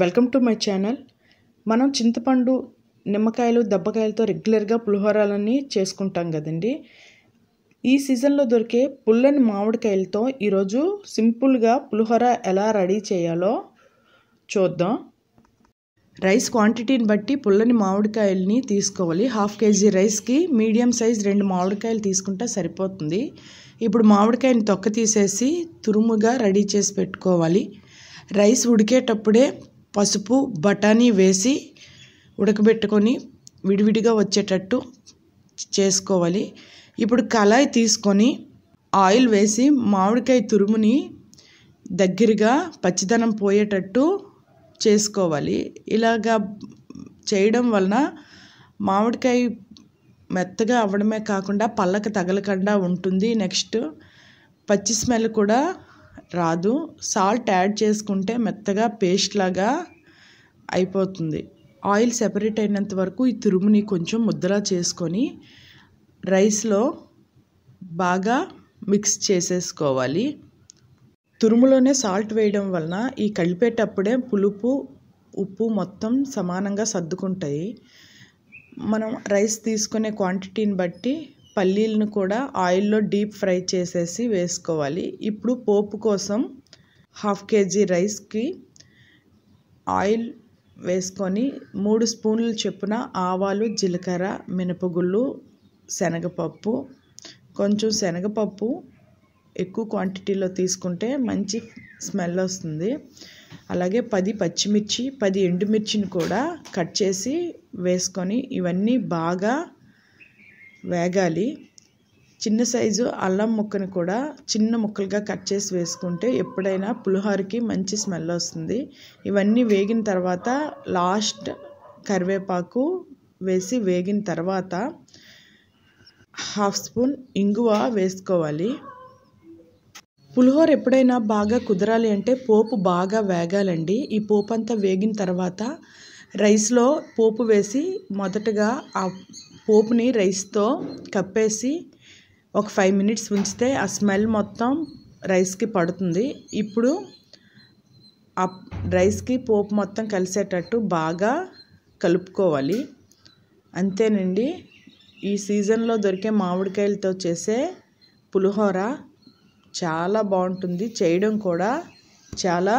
welcome to my channel మనం చింతపండు నిమ్మకాయలు దెబ్బకాయలతో రెగ్యులర్గా పులిహోరాలన్నీ చేసుకుంటాం కదండి ఈ సీజన్లో దొరికే పుల్లని మామిడికాయలతో ఈరోజు సింపుల్గా పులిహోర ఎలా రెడీ చేయాలో చూద్దాం రైస్ క్వాంటిటీని బట్టి పుల్లని మామిడికాయలని తీసుకోవాలి హాఫ్ కేజీ రైస్కి మీడియం సైజ్ రెండు మామిడికాయలు తీసుకుంటే సరిపోతుంది ఇప్పుడు మామిడికాయని తొక్క తీసేసి తురుముగా రెడీ చేసి పెట్టుకోవాలి రైస్ ఉడికేటప్పుడే పసుపు బఠానీ వేసి ఉడకబెట్టుకొని విడివిడిగా వచ్చేటట్టు చేసుకోవాలి ఇప్పుడు కళాయి తీసుకొని ఆయిల్ వేసి మామిడికాయ తురుముని దగ్గరగా పచ్చిదనం పోయేటట్టు చేసుకోవాలి ఇలాగా చేయడం వలన మామిడికాయ మెత్తగా అవ్వడమే కాకుండా పళ్ళకు తగలకుండా ఉంటుంది నెక్స్ట్ పచ్చి స్మెల్ కూడా రాదు సాల్ట్ యాడ్ చేసుకుంటే మెత్తగా పేస్ట్ లాగా అయిపోతుంది ఆయిల్ సెపరేట్ అయినంత వరకు ఈ తురుముని కొంచెం ముద్దలా చేసుకొని రైస్లో బాగా మిక్స్ చేసేసుకోవాలి తురుములోనే సాల్ట్ వేయడం వలన ఈ కలిపేటప్పుడే పులుపు ఉప్పు మొత్తం సమానంగా సర్దుకుంటాయి మనం రైస్ తీసుకునే క్వాంటిటీని బట్టి పల్లీలను కూడా ఆయిల్లో డీప్ ఫ్రై చేసేసి వేసుకోవాలి ఇప్పుడు పోపు కోసం హాఫ్ కేజీ రైస్కి ఆయిల్ వేసుకొని మూడు స్పూన్లు చెప్పున ఆవాలు జీలకర్ర మినపగుళ్ళు శనగపప్పు కొంచెం శనగపప్పు ఎక్కువ క్వాంటిటీలో తీసుకుంటే మంచి స్మెల్ వస్తుంది అలాగే పది పచ్చిమిర్చి పది ఎండుమిర్చిని కూడా కట్ చేసి వేసుకొని ఇవన్నీ బాగా వేగాలి చిన్న సైజు అల్లం ముక్కను కూడా చిన్న ముక్కలుగా కట్ చేసి వేసుకుంటే ఎప్పుడైనా పులిహోరకి మంచి స్మెల్ వస్తుంది ఇవన్నీ వేగిన తర్వాత లాస్ట్ కరివేపాకు వేసి వేగిన తర్వాత హాఫ్ స్పూన్ ఇంగువ వేసుకోవాలి పులిహోర ఎప్పుడైనా బాగా కుదరాలి అంటే పోపు బాగా వేగాలండి ఈ పోపు అంతా వేగిన తర్వాత రైస్లో పోపు వేసి మొదటగా ఆ పోపుని రైస్తో కప్పేసి ఒక ఫైవ్ మినిట్స్ ఉంచితే ఆ స్మెల్ మొత్తం రైస్కి పడుతుంది ఇప్పుడు ఆ రైస్కి పోపు మొత్తం కలిసేటట్టు బాగా కలుపుకోవాలి అంతేనండి ఈ సీజన్లో దొరికే మామిడికాయలతో చేసే పులిహోర చాలా బాగుంటుంది చేయడం కూడా చాలా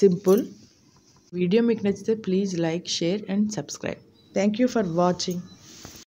సింపుల్ వీడియో మీకు నచ్చితే please like share and subscribe thank you for watching